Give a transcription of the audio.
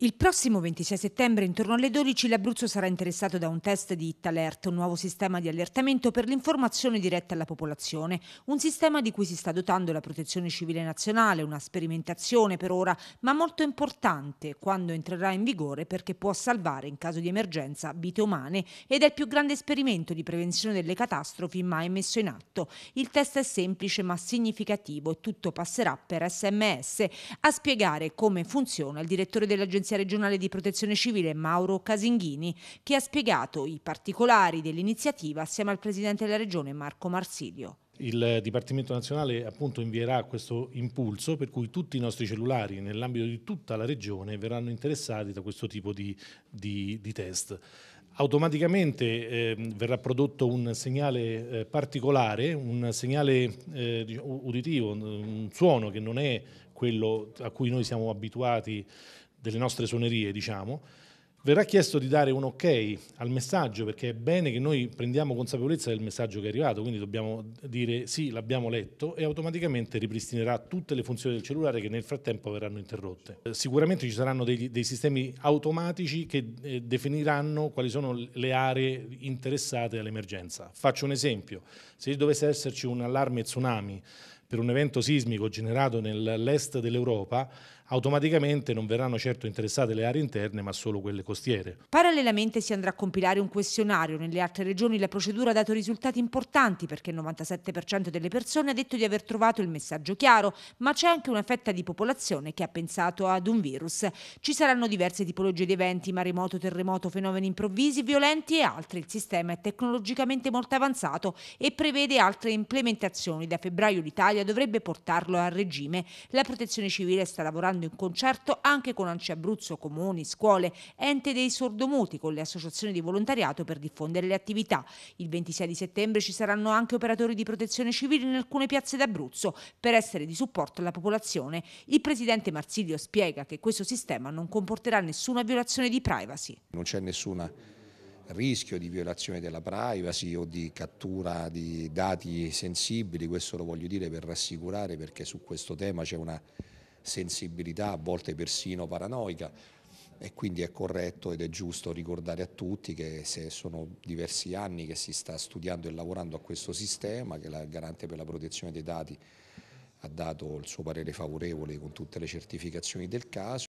Il prossimo 26 settembre, intorno alle 12, l'Abruzzo sarà interessato da un test di Italert, un nuovo sistema di allertamento per l'informazione diretta alla popolazione, un sistema di cui si sta dotando la Protezione Civile Nazionale, una sperimentazione per ora, ma molto importante quando entrerà in vigore perché può salvare in caso di emergenza vite umane ed è il più grande esperimento di prevenzione delle catastrofi mai messo in atto. Il test è semplice ma significativo e tutto passerà per SMS a spiegare come funziona il direttore dell'agenzia dell'Agenzia regionale di protezione civile Mauro Casinghini, che ha spiegato i particolari dell'iniziativa assieme al Presidente della Regione Marco Marsilio. Il Dipartimento Nazionale appunto invierà questo impulso per cui tutti i nostri cellulari nell'ambito di tutta la regione verranno interessati da questo tipo di, di, di test. Automaticamente eh, verrà prodotto un segnale eh, particolare, un segnale eh, uditivo, un suono che non è quello a cui noi siamo abituati delle nostre suonerie, diciamo, verrà chiesto di dare un ok al messaggio, perché è bene che noi prendiamo consapevolezza del messaggio che è arrivato, quindi dobbiamo dire sì, l'abbiamo letto e automaticamente ripristinerà tutte le funzioni del cellulare che nel frattempo verranno interrotte. Eh, sicuramente ci saranno dei, dei sistemi automatici che eh, definiranno quali sono le aree interessate all'emergenza. Faccio un esempio, se dovesse esserci un allarme tsunami, per un evento sismico generato nell'est dell'Europa, automaticamente non verranno certo interessate le aree interne ma solo quelle costiere. Parallelamente si andrà a compilare un questionario. Nelle altre regioni la procedura ha dato risultati importanti perché il 97% delle persone ha detto di aver trovato il messaggio chiaro, ma c'è anche una fetta di popolazione che ha pensato ad un virus. Ci saranno diverse tipologie di eventi, maremoto, terremoto, fenomeni improvvisi, violenti e altri. Il sistema è tecnologicamente molto avanzato e prevede altre implementazioni. Da febbraio l'Italia Italia dovrebbe portarlo a regime. La protezione civile sta lavorando in concerto anche con Anci Abruzzo, comuni, scuole, ente dei sordomuti, con le associazioni di volontariato per diffondere le attività. Il 26 di settembre ci saranno anche operatori di protezione civile in alcune piazze d'Abruzzo per essere di supporto alla popolazione. Il presidente Marsilio spiega che questo sistema non comporterà nessuna violazione di privacy. Non c'è nessuna rischio di violazione della privacy o di cattura di dati sensibili, questo lo voglio dire per rassicurare perché su questo tema c'è una sensibilità a volte persino paranoica e quindi è corretto ed è giusto ricordare a tutti che se sono diversi anni che si sta studiando e lavorando a questo sistema, che la Garante per la protezione dei dati ha dato il suo parere favorevole con tutte le certificazioni del caso.